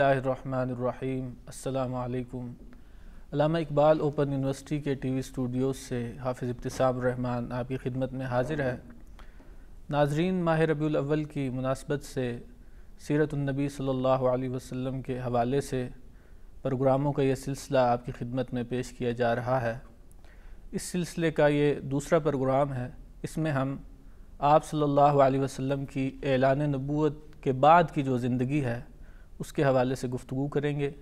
बिसमीम् Allama Iqbal open university के TV studios से हाफिज़ इब्तसाम रहमान आपकी खिदमत में हाजिर है नाजरीन माह रबील अव्वल की मुनासबत से सीरतनबी सल्लल्लाहु अलैहि वसल्लम के हवाले से प्रोग्रामों का यह सिलसिला आपकी खिदमत में पेश किया जा रहा है इस सिलसिले का ये दूसरा प्रोग्राम है इसमें हम आप सल्ला वसम की एलान नबूत के बाद की जो ज़िंदगी है उसके हवाले से गुफ्तु करेंगे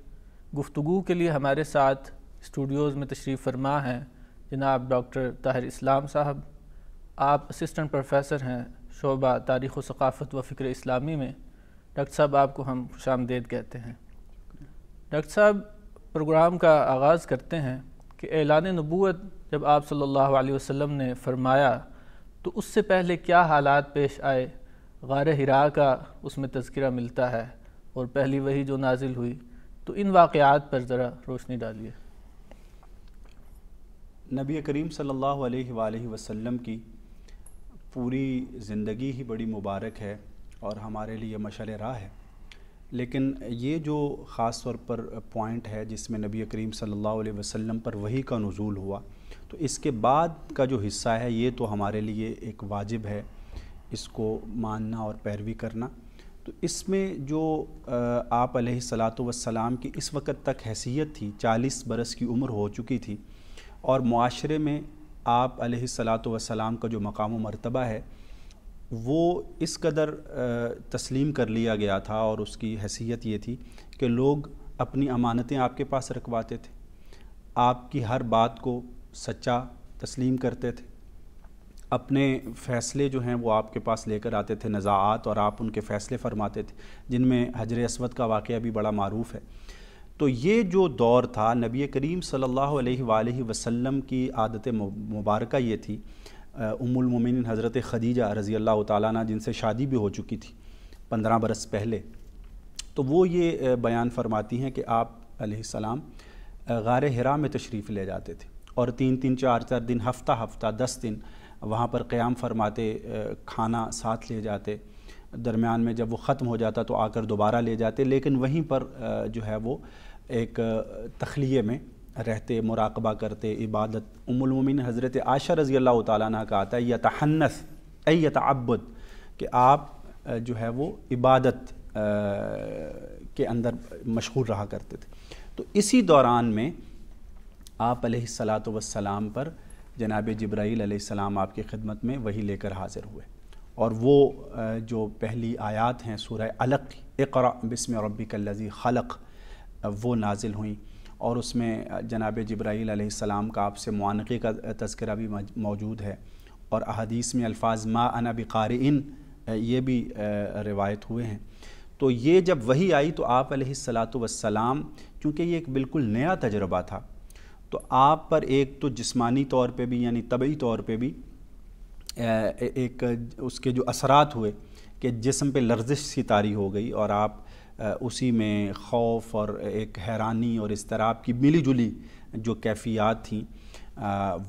गुफ्तु के लिए हमारे साथ स्टूडियोज़ में तशरीफ़ फरमा हैं जनाब डॉक्टर ताहिर इस्लाम साहब आप असिस्टेंट प्रोफेसर हैं शोबा तारीख़ सकाफ़त व फ़िक्र इस्लामी में डॉक्टर साहब आपको हम खुश आमदेद कहते हैं डॉक्टर साहब प्रोग्राम का आगाज़ करते हैं कि एलान नबूत जब आप सल्लल्लाहु अलैहि वसल्लम ने फरमाया तो उससे पहले क्या हालात पेश आए गार हिरा का उसमें तस्करा मिलता है और पहली वही जो नाजिल हुई तो इन वाक़ात पर ज़रा रोशनी डालिए नबी करीम सल्लल्लाहु अलैहि वसल्लम की पूरी ज़िंदगी ही बड़ी मुबारक है और हमारे लिए मशल राह है लेकिन ये जो ख़ास तौर पर पॉइंट है जिसमें नबी करीम सल्लल्लाहु अलैहि वसल्लम पर वही का नज़ूल हुआ तो इसके बाद का जो हिस्सा है ये तो हमारे लिए एक वाजिब है इसको मानना और पैरवी करना तो इसमें जो आप सलात वसलाम की इस वक्त तक हैसियत थी चालीस बरस की उम्र हो चुकी थी और माशरे में आप सलात वसलाम का जो मकाम मरतबा है वो इस कदर तस्लीम कर लिया गया था और उसकी हैसियत ये थी कि लोग अपनी अमानतें आपके पास रखवाते थे आपकी हर बात को सच्चा तस्लीम करते थे अपने फ़ैसले जो हैं वो आपके पास लेकर आते थे नज़ात और आप उनके फ़ैसले फरमाते थे जिनमें हजर असवद का वाक़ भी बड़ा मरूफ है तो ये जो दौर था नबी करीम सल्ला वसम की आदत मुबारक ये थी उमुलमिन हज़रत खदीजा रज़ी अल्लाह ताली जिनसे शादी भी हो चुकी थी पंद्रह बरस पहले तो वो ये बयान फरमाती हैं कि आप सलाम गार हरा में तशरीफ़ ले जाते थे और तीन तीन चार चार दिन हफ़्ता हफ़्ता दस दिन वहाँ पर क़्याम फरमाते खाना साथ ले जाते दरमियान में जब वो ख़त्म हो जाता तो आकर दोबारा ले जाते लेकिन वहीं पर जो है वो एक तखलिए में रहते मुराकबा करते इबादत उमुलमिन हज़रत आशा रज़ी अल्लाह ताली का आता है यतहन्नस यतबद कि आप जो है वो इबादत के अंदर मशहूर रहा करते थे तो इसी दौरान में आप सलात वसलाम पर जनाब जब्राईल सलाम आपकी खिदमत में वही लेकर हाज़िर हुए और वो जो पहली आयात हैं सूर अलक इकरा बसम रबी खलक वो नाजिल हुई और उसमें जनाब जब्राईल सलाम का आपसे मानक़े का तस्करा भी मौजूद है और अहदीस में अल्फाज मा अना बिकार ये भी रिवायत हुए हैं तो ये जब वही आई तो आप सलात वसलाम चूँकि ये एक बिल्कुल नया तजर्बा था तो आप पर एक तो जिस्मानी तौर पे भी यानी तबी तौर पे भी एक उसके जो असरात हुए कि जिसम पे लर्जिश सी तारी हो गई और आप उसी में खौफ और एक हैरानी और इस तरह आपकी मिली जुली जो कैफियात थी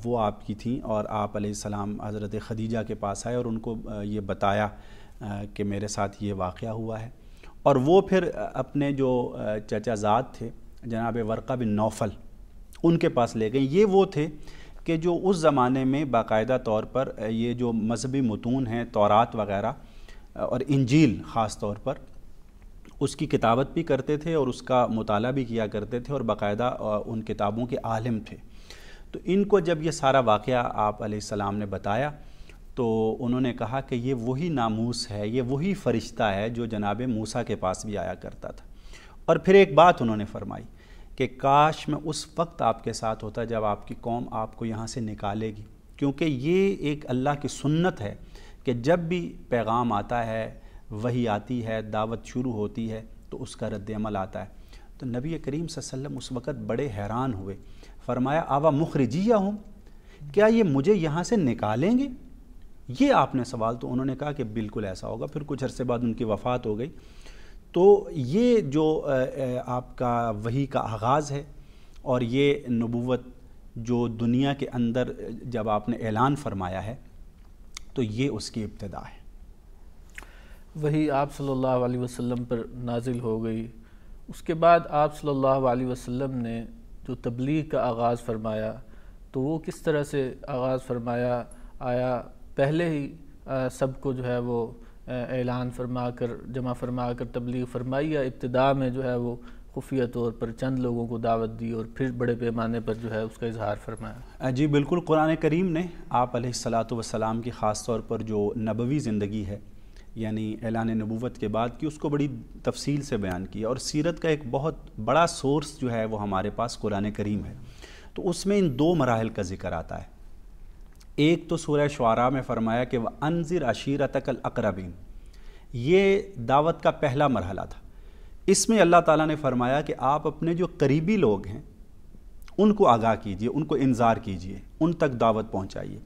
वो आपकी थी और आप सलाम हज़रत खदीजा के पास आए और उनको ये बताया कि मेरे साथ ये वाक़ हुआ है और वो फिर अपने जो चचाजाद थे जनाब वर्का बिन नौफल उनके पास ले गए ये वो थे कि जो उस ज़माने में बाकायदा तौर पर ये जो मजहबी मतून हैं तौरात वगैरह और इंजील ख़ास तौर पर उसकी किताबत भी करते थे और उसका मताल भी किया करते थे और बाकायदा उन किताबों के आलम थे तो इनको जब ये सारा वाक़ आप सलाम ने बताया तो उन्होंने कहा कि ये वही नामूस है ये वही फ़रिश्ता है जो जनाब मूसा के पास भी आया करता था और फिर एक बात उन्होंने फरमाई कि काश मैं उस वक्त आपके साथ होता जब आपकी कौम आपको यहाँ से निकालेगी क्योंकि ये एक अल्लाह की सुन्नत है कि जब भी पैगाम आता है वही आती है दावत शुरू होती है तो उसका रद्दमल आता है तो नबी करीम वसल्लम उस वक़्त बड़े हैरान हुए फरमाया आवा मुखरजिया हूँ क्या ये मुझे यहाँ से निकालेंगे ये आपने सवाल तो उन्होंने कहा कि बिल्कुल ऐसा होगा फिर कुछ अरसे बाद उनकी वफ़ात हो गई तो ये जो आपका वही का आगाज़ है और ये नबूवत जो दुनिया के अंदर जब आपने ऐलान फरमाया है तो ये उसकी इब्तदा है वही आप सल्लल्लाहु अलैहि वसल्लम पर नाजिल हो गई उसके बाद आप सल्लल्लाहु अलैहि वसल्लम ने जो तबलीग का आगाज़ फरमाया तो वो किस तरह से आगाज़ फरमाया आया पहले ही सबको जो है वो ऐलान फरमा कर जमा फरमा कर तबलीग फरमाई या इब्तदा में जो है वो खुफिया तौर पर चंद लोगों को दावत दी और फिर बड़े पैमाने पर जो है उसका इजहार फरमाया जी बिल्कुल कुरान करीम ने आप सलात की ख़ास तौर पर जो नबवी ज़िंदगी है यानी ऐलान नबूवत के बाद की उसको बड़ी तफसील से बयान किया और सीरत का एक बहुत बड़ा सोर्स जो है वो हमारे पास कुरान करीम है तो उसमें इन दो मराहल का जिक्र आता है एक तो सूर्य शुरा में फ़रमाया कि वह अनज़िर तकल अकरबीन ये दावत का पहला मरहला था इसमें अल्लाह ताला ने फरमाया कि आप अपने जो करीबी लोग हैं उनको आगाह कीजिए उनको इंजार कीजिए उन तक दावत पहुंचाइए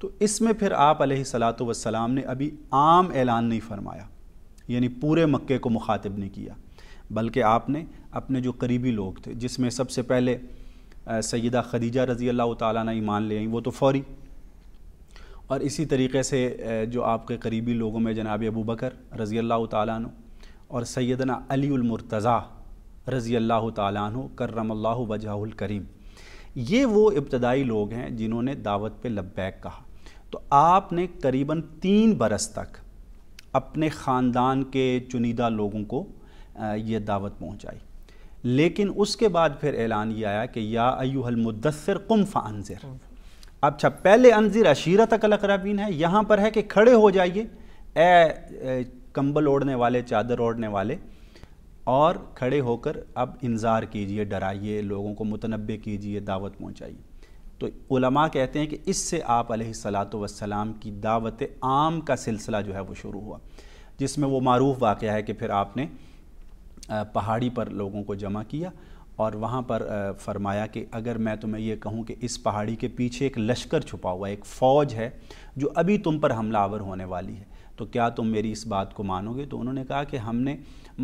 तो इसमें फिर आप सलात वसलाम ने अभी आम ऐलान नहीं फरमाया यानी पूरे मक्के को मुखातिब नहीं किया बल्कि आपने अपने जो करीबी लोग थे जिसमें सबसे पहले सैदा खदीजा रज़ी अल्लाह ताली ईमान ले आई वो तो फौरी और इसी तरीके से जो आपके करीबी लोगों में जनाब अबू बकर रज़ी अल्लाह तु और सैदना अलीमरतज़ा रज़ी अल्लाह तु करमल्ला करीम ये वो इब्तदाई लोग हैं जिन्होंने दावत पे लब्बैक कहा तो आपने करीबन तीन बरस तक अपने ख़ानदान के चुनिदा लोगों को ये दावत पहुँचाई लेकिन उसके बाद फिर ऐलान ये आया कि या अयूहल मुद्दसर कुम फ़ानजर अच्छा पहले अंजिर अशीरत अकल अकराबीन है यहाँ पर है कि खड़े हो जाइए ए, ए कंबल ओढ़ने वाले चादर ओढ़ने वाले और खड़े होकर अब इंतज़ार कीजिए डराइए लोगों को मुतनबे कीजिए दावत पहुँचाइए तो उलमा कहते हैं कि इससे आप सलात वसलाम की दावत आम का सिलसिला जो है वो शुरू हुआ जिसमें वो मरूफ वाक़ है कि फिर आपने पहाड़ी पर लोगों को जमा किया और वहाँ पर फरमाया कि अगर मैं तुम्हें ये कहूँ कि इस पहाड़ी के पीछे एक लश्कर छुपा हुआ एक फ़ौज है जो अभी तुम पर हमलावर होने वाली है तो क्या तुम मेरी इस बात को मानोगे तो उन्होंने कहा कि हमने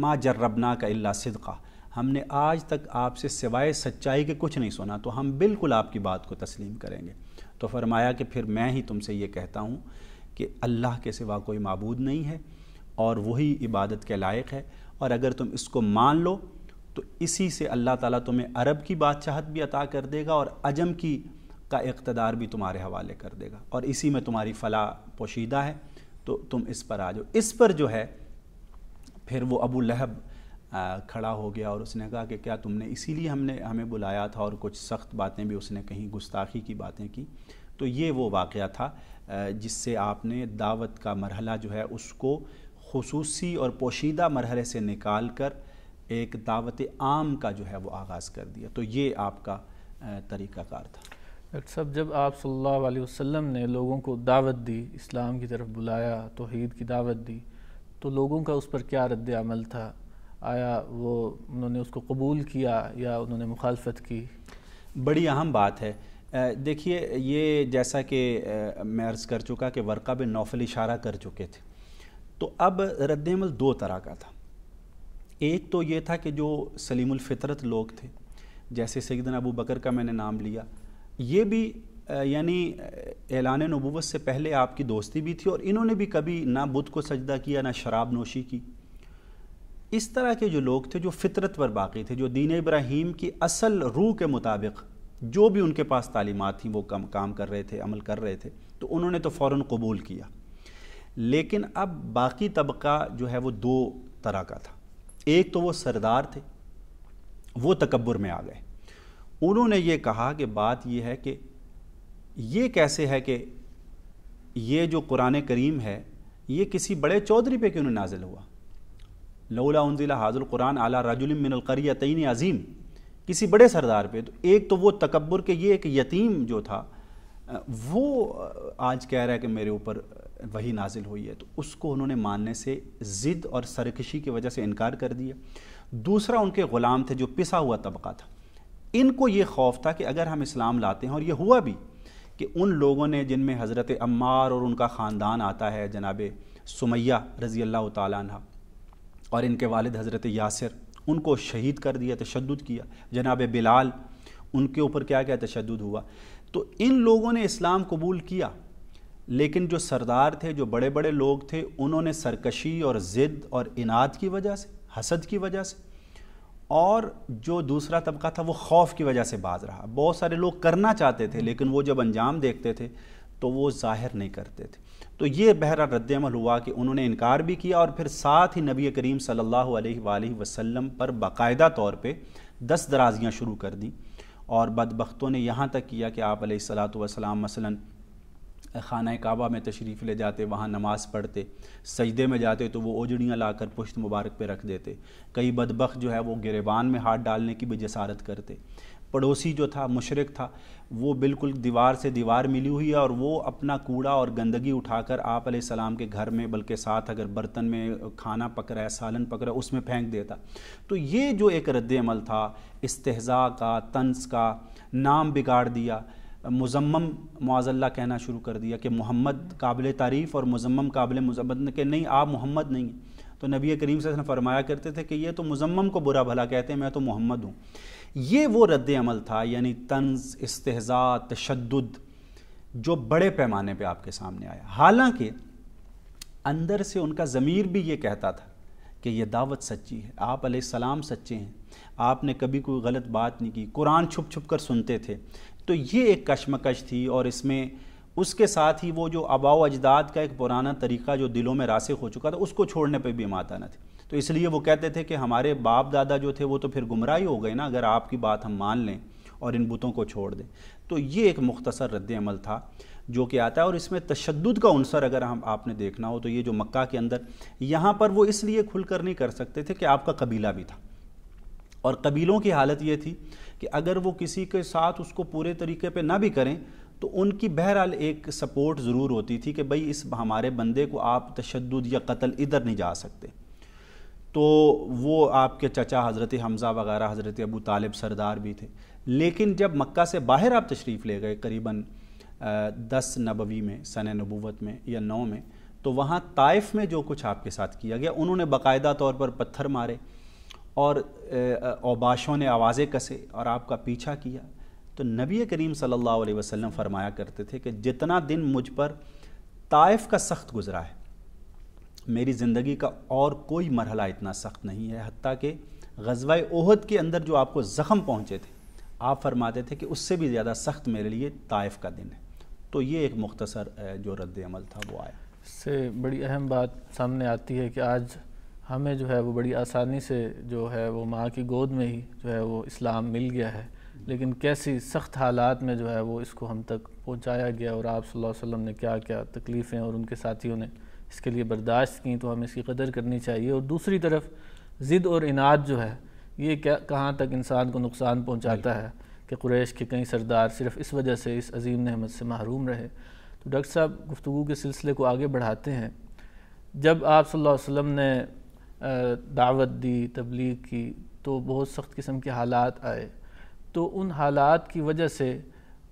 माँ जर्रबना का अल्ला सिदका हमने आज तक आपसे सिवाय सच्चाई के कुछ नहीं सुना तो हम बिल्कुल आपकी बात को तस्लीम करेंगे तो फरमाया कि फिर मैं ही तुमसे ये कहता हूँ कि अल्लाह के सिवा कोई मबूद नहीं है और वही इबादत के लायक है और अगर तुम इसको मान लो तो इसी से अल्लाह ताला तुम्हें अरब की बादशाहत भी अता कर देगा और अजम की का इकतदार भी तुम्हारे हवाले कर देगा और इसी में तुम्हारी फला पोशीदा है तो तुम इस पर आ जाओ इस पर जो है फिर वो अबू लहब खड़ा हो गया और उसने कहा कि क्या तुमने इसीलिए हमने हमें बुलाया था और कुछ सख्त बातें भी उसने कहीं गुस्ताखी की बातें की तो ये वो वाक़ था जिससे आपने दावत का मरहला जो है उसको खसूसी और पोशीदा मरहले से निकाल कर एक दावत आम का जो है वो आगाज़ कर दिया तो ये आपका तरीक़ाकार था डॉक्टर साहब जब आप सल्लल्लाहु अलैहि वसल्लम ने लोगों को दावत दी इस्लाम की तरफ बुलाया तोहद की दावत दी तो लोगों का उस पर क्या रद्द अमल था आया वो उन्होंने उसको कबूल किया या उन्होंने मुखालफत की बड़ी अहम बात है देखिए ये जैसा कि मैं अर्ज़ कर चुका कि वर्का बिन नौफल इशारा कर चुके थे तो अब रद्दमल दो तरह का था एक तो ये था कि जो सलीमफ़ितरत लोग थे जैसे सैदन अबू बकर का मैंने नाम लिया ये भी यानी ऐलान नबूत से पहले आपकी दोस्ती भी थी और इन्होंने भी कभी ना बुद्ध को सजदा किया ना शराब नोशी की इस तरह के जो लोग थे जो फितरत पर बाकी थे जो दीन इब्राहिम की असल रूह के मुताबिक जो भी उनके पास तालीमत थी वो कम काम कर रहे थे अमल कर रहे थे तो उन्होंने तो फ़ौर कबूल किया लेकिन अब बाकी तबका जो है वो दो तरह का था एक तो वो सरदार थे वो तकबर में आ गए उन्होंने ये कहा कि बात यह है कि ये कैसे है कि ये जो कुरान करीम है ये किसी बड़े चौधरी पे क्यों नाजिल हुआ लौला उनजिला हाजुल कुरान आला राजुलमिनकर तीन अजीम किसी बड़े सरदार पे तो एक तो वो तकबर के ये एक यतीम जो था वो आज कह रहा है कि मेरे ऊपर वही नाजिल हुई है तो उसको उन्होंने मानने से ज़िद और सरकशी की वजह से इनकार कर दिया दूसरा उनके ग़ुलाम थे जो पिसा हुआ तबका था इनको ये खौफ था कि अगर हम इस्लाम लाते हैं और ये हुआ भी कि उन लोगों ने जिनमें हज़रत अम्मार और उनका ख़ानदान आता है जनाब सुमैया रज़ी अल्लाह तह और इनके वालद हज़रत यासर उनको शहीद कर दिया तशद किया जनाब बिलाल उनके ऊपर क्या क्या तशद हुआ तो इन लोगों ने इस्लाम कबूल किया लेकिन जो सरदार थे जो बड़े बड़े लोग थे उन्होंने सरकशी और ज़िद और इनाद की वजह से हसद की वजह से और जो दूसरा तबका था वो खौफ की वजह से बाज रहा बहुत सारे लोग करना चाहते थे लेकिन वो जब अंजाम देखते थे तो वो जाहिर नहीं करते थे तो ये बहरा रद्दमल हुआ कि उन्होंने इनकार भी किया और फिर साथ ही नबी करीम सल्लल्लाहु अलैहि वसल्लम पर बाकायदा तौर पे दस दराजियाँ शुरू कर दी और बदबख्तों ने यहाँ तक किया कि आप सलात वसलाम मसलन खाना काबा में तशरीफ़ ले जाते वहाँ नमाज़ पढ़ते सजदे में जाते तो वो ओजड़ियाँ ला कर पुश्त मुबारक पर रख देते कई बदबक जो है वो गिरबान में हाथ डालने की भी जसारत करते पड़ोसी जो था मशरक था वो बिल्कुल दीवार से दीवार मिली हुई है और वो अपना कूड़ा और गंदगी उठाकर आप सलाम के घर में बल्कि साथ अगर बर्तन में खाना पक रहा है सालन पक रहा है उसमें फेंक देता तो ये जो एक रद्द अमल था इस्तेजा का तंस का नाम बिगाड़ दिया मुजम्म मुआजल्ला कहना शुरू कर दिया कि मोहम्मद काबिल तारीफ़ और मुजम्म काबिल ने के नहीं आप मोहम्मद नहीं हैं तो नबी करीम से फरमाया करते थे कि ये तो मुजम्म को बुरा भला कहते हैं मैं तो मोहम्मद हूँ ये वो रद्द अमल था यानी तंज इसतजा तशद जो बड़े पैमाने पर आपके सामने आया हालांकि अंदर से उनका ज़मीर भी ये कहता था कि यह दावत सच्ची है आप सलाम सच्चे हैं आपने कभी कोई गलत बात नहीं की कुरान छुप छुप कर सुनते थे तो ये एक कश्मकश थी और इसमें उसके साथ ही वो जो आबाओ अजदाद का एक पुराना तरीका जो दिलों में रासिक हो चुका था उसको छोड़ने पर भी माता न थी तो इसलिए वो कहते थे कि हमारे बाप दादा जो थे वो तो फिर गुमराह ही हो गए ना अगर आपकी बात हम मान लें और इन बुतों को छोड़ दें तो ये एक मुख्तसर रद्द अमल था जो कि आता है और इसमें तशद का अनसर अगर हम आपने देखना हो तो ये जो मक्का के अंदर यहाँ पर वो इसलिए खुलकर नहीं कर सकते थे कि आपका कबीला भी था और कबीलों की हालत ये थी कि अगर वो किसी के साथ उसको पूरे तरीके पे ना भी करें तो उनकी बहरहाल एक सपोर्ट ज़रूर होती थी कि भाई इस हमारे बंदे को आप तशद या कत्ल इधर नहीं जा सकते तो वो आपके चचा हज़रत हमज़ा वगैरह हज़रत अबू तालिब सरदार भी थे लेकिन जब मक्का से बाहर आप तशरीफ़ ले गए करीबन दस नबवी में सन नबूत में या नौ में तो वहाँ ताइफ में जो कुछ आपके साथ किया गया उन्होंने बाकायदा तौर पर पत्थर मारे और ओबाशों ने आवाज़ें कसे और आपका पीछा किया तो नबी करीम सल्लल्लाहु अलैहि वसल्लम फरमाया करते थे कि जितना दिन मुझ पर ताइफ का सख्त गुज़रा है मेरी ज़िंदगी का और कोई मरहला इतना सख्त नहीं है हती कि गजवा ओहद के अंदर जो आपको ज़ख़म पहुँचे थे आप फरमाते थे कि उससे भी ज़्यादा सख्त मेरे लिए ताइफ का दिन है तो ये एक मुख्तसर जो रद्द अमल था वो आया इससे बड़ी अहम बात सामने आती है कि आज हमें जो है वो बड़ी आसानी से जो है वो माँ की गोद में ही जो है वो इस्लाम मिल गया है लेकिन कैसी सख्त हालात में जो है वो इसको हम तक पहुँचाया गया और आप सल्लल्लाहु अलैहि वसल्लम ने क्या क्या तकलीफ़ें और उनके साथियों ने इसके लिए बर्दाश्त की तो हमें इसकी कदर करनी चाहिए और दूसरी तरफ ज़िद और इनाद जो है ये क्या कहाँ तक इंसान को नुकसान पहुँचाता है कि कुरैश के कई सरदार सिर्फ इस वजह से इस अजीम नहमत से महरूम रहे तो डॉक्टर साहब गुफ्तु के सिलसिले को आगे बढ़ाते हैं जब आप सल्लल्लाहु अलैहि वसल्लम ने दावत दी तबलीग की तो बहुत सख्त किस्म के हालात आए तो उन हालात की वजह से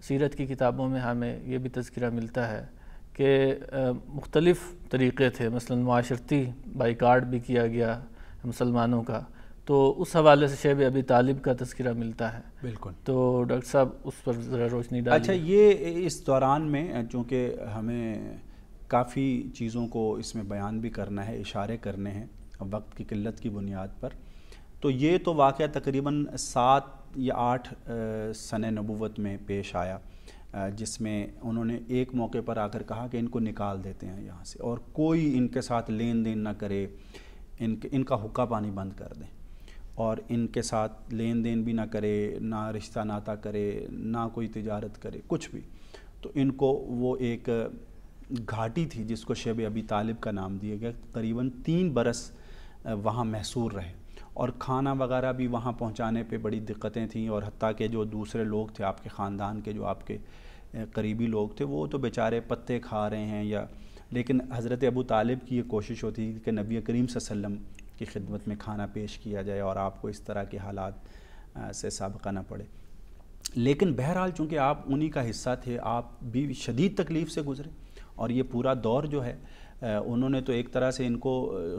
सीरत की किताबों में हमें यह भी तस्करा मिलता है कि मुख्तलफ़ तरीक़े थे मसलन माशरती बाइकाट भी किया गया मुसलमानों का तो उस हवाले से शेब अभी तालिब का तस्करा मिलता है बिल्कुल तो डॉक्टर साहब उस पर ज़रा रोशनी डाल अच्छा ये इस दौरान में चूँकि हमें काफ़ी चीज़ों को इसमें बयान भी करना है इशारे करने हैं वक्त की किल्लत की बुनियाद पर तो ये तो वाक़ तकरीबन सात या आठ सन नबूत में पेश आया जिसमें उन्होंने एक मौके पर आकर कहा कि इनको निकाल देते हैं यहाँ से और कोई इनके साथ लेन देन ना करे इनके इनका हुक्का पानी बंद कर दें और इनके साथ लेन देन भी ना करे ना रिश्ता नाता करे ना कोई तजारत करे कुछ भी तो इनको वो एक घाटी थी जिसको शेब अबी तालिब का नाम दिया गया करीबन तीन बरस वहाँ महसूर रहे और खाना वगैरह भी वहाँ पहुँचाने पे बड़ी दिक्कतें थीं और हती के जो दूसरे लोग थे आपके ख़ानदान के जो आपके करीबी लोग थे वो तो बेचारे पत्ते खा रहे हैं या लेकिन हज़रत अबू तालिब की ये कोशिश होती कि नबी करीम वसम की खिदमत में खाना पेश किया जाए और आपको इस तरह के हालात से सबका ना पड़े लेकिन बहरहाल चूँकि आप उन्हीं का हिस्सा थे आप भी शदीद तकलीफ़ से गुज़रे और ये पूरा दौर जो है उन्होंने तो एक तरह से इनको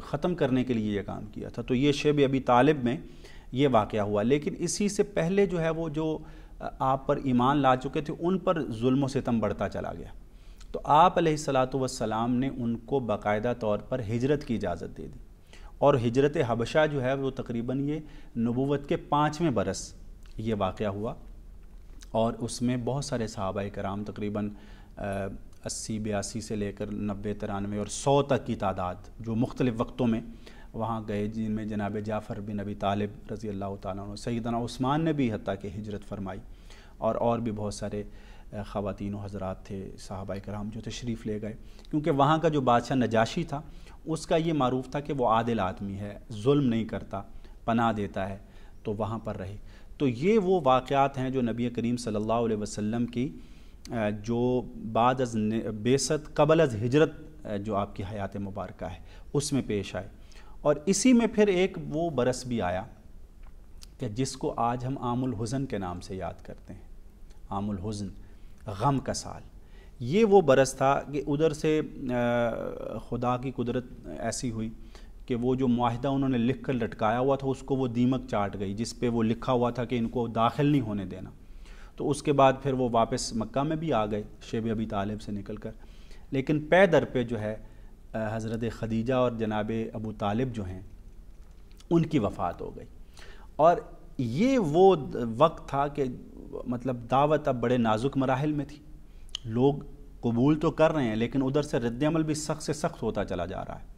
ख़त्म करने के लिए ये काम किया था तो ये शेब अभी तालिब में ये वाक़ हुआ लेकिन इसी से पहले जो है वो जो आप पर ईमान ला चुके थे उन पर जुल्म सितम बढ़ता चला गया तो आप सलाम ने उनको बाकायदा तौर पर हिजरत की इजाज़त दे दी और हिजरत हबशा जो है वो तकरीबन ये नबूवत के पाँचवें बरस ये वाक़ हुआ और उसमें बहुत सारे सहाबा कराम तकरीबन अस्सी बयासी से लेकर नब्बे तिरानवे और सौ तक की तादाद जो मुख्तलिफ़ वक्तों में वहाँ गए जिनमें जनाब जाफ़र बिन नबी तालिब रज़ी अल्लाह तु सईदना उस्मान ने भी हती कि हिजरत फरमाई और और भी बहुत सारे ख़वान हजरात थे साहबा कराम जो तशरीफ़ ले गए क्योंकि वहाँ का जो बादशाह नजाशी था उसका ये मरूफ़ था कि वो आदिल आदमी है जुल्म नहीं करता पना देता है तो वहाँ पर रहे तो ये वो वाक़ात हैं जो नबी करीम सल्लल्लाहु अलैहि वसल्लम की जो बाद अज बेसत कबल अज हिजरत जो आपकी हयात मुबारक है उसमें पेश आए और इसी में फिर एक वो बरस भी आया कि जिसको आज हम आमुल हुज़न के नाम से याद करते हैं आमुल हुज़न गम का साल ये वो बरस था कि उधर से खुदा की कुदरत ऐसी हुई कि वो जो माहिदा उन्होंने लिख कर लटकाया हुआ था उसको वो दीमक चाट गई जिस पे वो लिखा हुआ था कि इनको दाखिल नहीं होने देना तो उसके बाद फिर वो वापस मक्का में भी आ गए शेब अबी तालिब से निकल कर लेकिन पे दर पे जो है हज़रत खदीजा और जनाब अबू तालिब जो हैं उनकी वफ़ात हो गई और ये वो वक्त था कि मतलब दावत अब बड़े नाजुक मराहल में थी लोग कबूल तो कर रहे हैं लेकिन उधर से रद्दमल भी सख्त से सख्त होता चला जा रहा है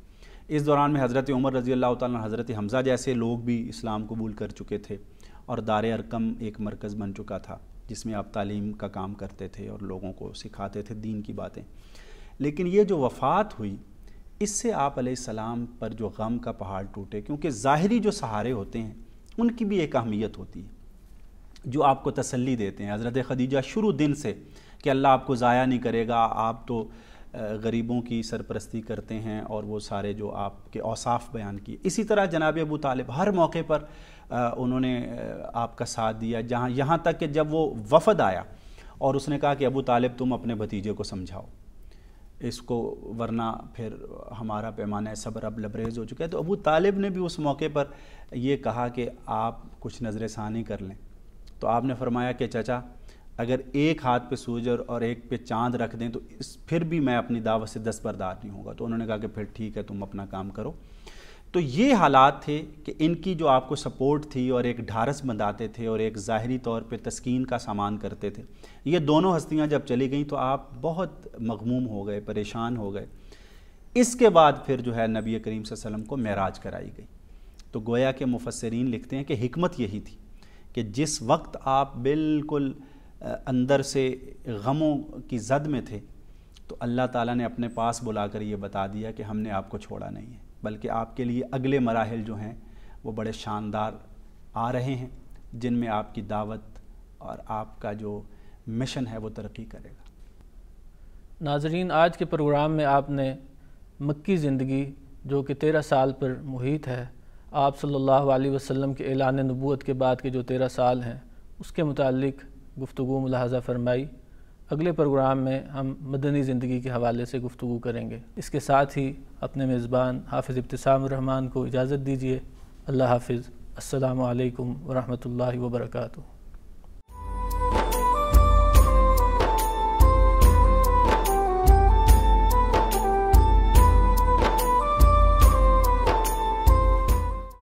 इस दौरान में हज़रत उमर रज़ी अल्लाह हज़रत हमज़ा जैसे लोग भी इस्लाम कबूल कर चुके थे और दार अरकम एक मरकज़ बन चुका था जिसमें आप तालीम का काम करते थे और लोगों को सिखाते थे दीन की बातें लेकिन ये जो वफ़ात हुई इससे आप सलाम पर जो गम का पहाड़ टूटे क्योंकि ज़ाहरी जो सहारे होते हैं उनकी भी एक अहमियत होती है जो आपको तसल्ली देते हैं हज़रत खदीजा शुरू दिन से कि अल्लाह आपको ज़ाया नहीं करेगा आप तो गरीबों की सरपरस्ती करते हैं और वो सारे जो आपके औसाफ बयान किए इसी तरह जनाब अबू तालिब हर मौके पर उन्होंने आपका साथ दिया जहाँ यहाँ तक कि जब वो वफद आया और उसने कहा कि अबू तालिब तुम अपने भतीजे को समझाओ इसको वरना फिर हमारा पैमाना सब्र अब लबरेज हो चुका है तो अबू तालिब ने भी उस मौके पर ये कहा कि आप कुछ नज़र सानी कर लें तो आपने फरमाया कि चचा अगर एक हाथ पे सूरज और, एक पे चांद रख दें तो इस फिर भी मैं अपनी दावत से दस बरदार नहीं होगा तो उन्होंने कहा कि फिर ठीक है तुम अपना काम करो तो ये हालात थे कि इनकी जो आपको सपोर्ट थी और एक ढारस बंधाते थे और एक ज़ाहरी तौर पे तस्कीन का सामान करते थे ये दोनों हस्तियां जब चली गई तो आप बहुत मगमूम हो गए परेशान हो गए इसके बाद फिर जो है नबी करीम वसम को महराज कराई गई तो गोया के मुफसरीन लिखते हैं कि हमत यही थी कि जिस वक्त आप बिल्कुल अंदर से गमों की जद में थे तो अल्लाह ताला ने अपने पास बुलाकर ये बता दिया कि हमने आपको छोड़ा नहीं है बल्कि आपके लिए अगले मराहल जो हैं वो बड़े शानदार आ रहे हैं जिनमें आपकी दावत और आपका जो मिशन है वो तरक्की करेगा नाजरीन आज के प्रोग्राम में आपने मक्की ज़िंदगी जो कि तेरह साल पर मुहित है आप सल्लल्लाहु अलैहि वसल्लम के एलान नबूत के बाद के जो तेरह साल हैं उसके मुतालिक़ गुफ्तु मुलाजा फरमाई अगले प्रोग्राम में हम मदनी ज़िंदगी के हवाले से गुफ्तु करेंगे इसके साथ ही अपने मेज़बान हाफिज़ इब्तसाम को इजाज़त दीजिए अल्लाह हाफिज़ अल्लाम वरहमल वर्का